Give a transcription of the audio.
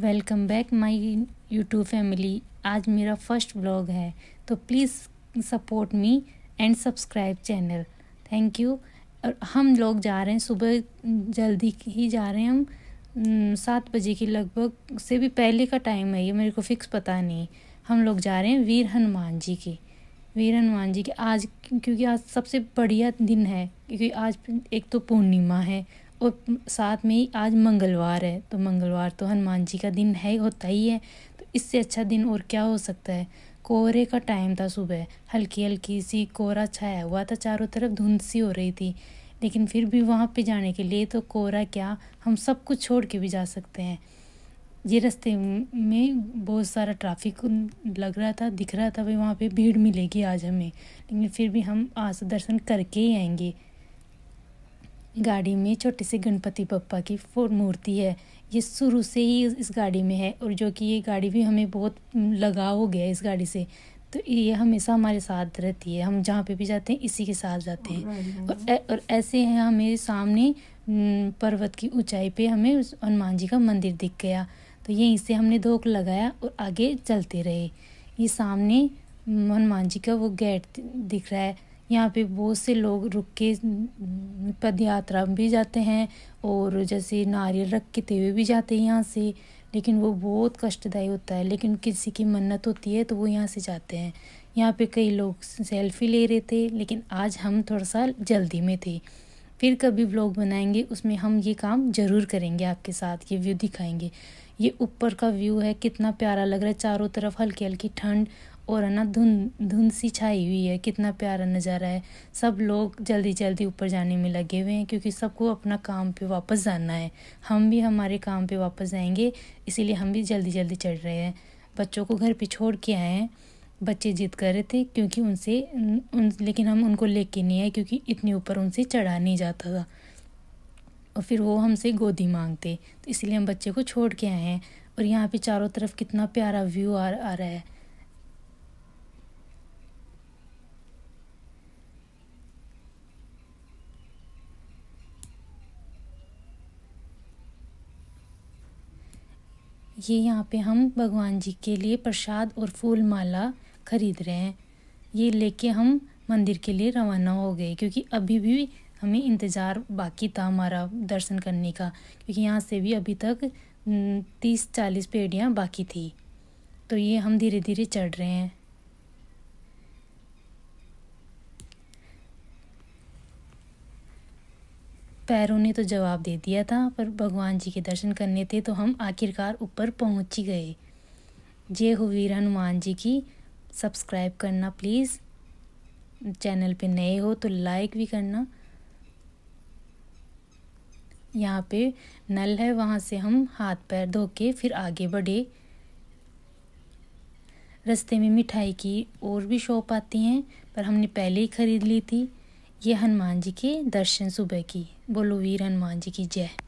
welcome back my YouTube family आज मेरा first blog है तो please support me and subscribe channel thank you और हम लोग जा रहे हैं सुबह जल्दी ही जा रहे हैं हम हम्म, सात बजे के लगभग से भी पहले का टाइम है ये मेरे को फिक्स पता नहीं हम लोग जा रहे हैं वीर हनुमान जी के वीर हनुमान जी के आज क्योंकि आज सबसे बढ़िया दिन है क्योंकि आज एक तो पूर्णिमा है और साथ में ही आज मंगलवार है तो मंगलवार तो हनुमान जी का दिन है होता ही है तो इससे अच्छा दिन और क्या हो सकता है कोहरे का टाइम था सुबह हल्की हल्की सी कोहरा छाया हुआ था चारों तरफ धुंध सी हो रही थी लेकिन फिर भी वहाँ पे जाने के लिए तो कोहरा क्या हम सब कुछ छोड़ के भी जा सकते हैं ये रास्ते में बहुत सारा ट्रैफिक लग रहा था दिख रहा था भाई वहाँ पे भीड़ मिलेगी आज हमें लेकिन फिर भी हम आज दर्शन करके ही आएंगे गाड़ी में छोटे से गणपति पप्पा की फो मूर्ति है ये शुरू से ही इस गाड़ी में है और जो कि ये गाड़ी भी हमें बहुत लगाव हो गया इस गाड़ी से तो ये हमेशा हमारे साथ रहती है हम जहाँ पे भी जाते हैं इसी के साथ जाते हैं और ए, और ऐसे है हमें सामने पर्वत की ऊंचाई पे हमें हनुमान जी का मंदिर दिख गया तो यहीं से हमने धोख लगाया और आगे चलते रहे ये सामने हनुमान जी का वो गेट दिख रहा है यहाँ पे बहुत से लोग रुक के पद यात्रा भी जाते हैं और जैसे नारियल रख के तेवे भी जाते हैं यहाँ से लेकिन वो बहुत कष्टदायी होता है लेकिन किसी की मन्नत होती है तो वो यहाँ से जाते हैं यहाँ पे कई लोग सेल्फी ले रहे थे लेकिन आज हम थोड़ा सा जल्दी में थे फिर कभी ब्लॉग बनाएंगे उसमें हम ये काम ज़रूर करेंगे आपके साथ ये व्यू दिखाएंगे ये ऊपर का व्यू है कितना प्यारा लग रहा है चारों तरफ हल्की हल्की ठंड और है ना धुंध धुंध सी छाई हुई है कितना प्यारा नज़ारा है सब लोग जल्दी जल्दी ऊपर जाने में लगे हुए हैं क्योंकि सबको अपना काम पे वापस जाना है हम भी हमारे काम पे वापस जाएंगे इसीलिए हम भी जल्दी जल्दी चढ़ रहे हैं बच्चों को घर पे छोड़ के आए हैं बच्चे जिद कर रहे थे क्योंकि उनसे उन लेकिन हम उनको लेके नहीं आए क्योंकि इतने ऊपर उनसे चढ़ा नहीं जाता था और फिर वो हमसे गोदी मांगते तो इसलिए हम बच्चे को छोड़ के आए हैं और यहाँ पे चारों तरफ कितना प्यारा व्यू आ आ रहा है ये यहाँ पे हम भगवान जी के लिए प्रसाद और फूल माला खरीद रहे हैं ये लेके हम मंदिर के लिए रवाना हो गए क्योंकि अभी भी हमें इंतज़ार बाकी था हमारा दर्शन करने का क्योंकि यहाँ से भी अभी तक तीस चालीस पेड़ियाँ बाकी थी तो ये हम धीरे धीरे चढ़ रहे हैं पैरों ने तो जवाब दे दिया था पर भगवान जी के दर्शन करने थे तो हम आखिरकार ऊपर पहुंच ही गए जय हो वीर हनुमान जी की सब्सक्राइब करना प्लीज़ चैनल पे नए हो तो लाइक भी करना यहाँ पे नल है वहाँ से हम हाथ पैर धो के फिर आगे बढ़े रास्ते में मिठाई की और भी शॉप आती हैं पर हमने पहले ही ख़रीद ली थी ये हनुमान जी के दर्शन सुबह की बोलो वीर हनुमान जी की जय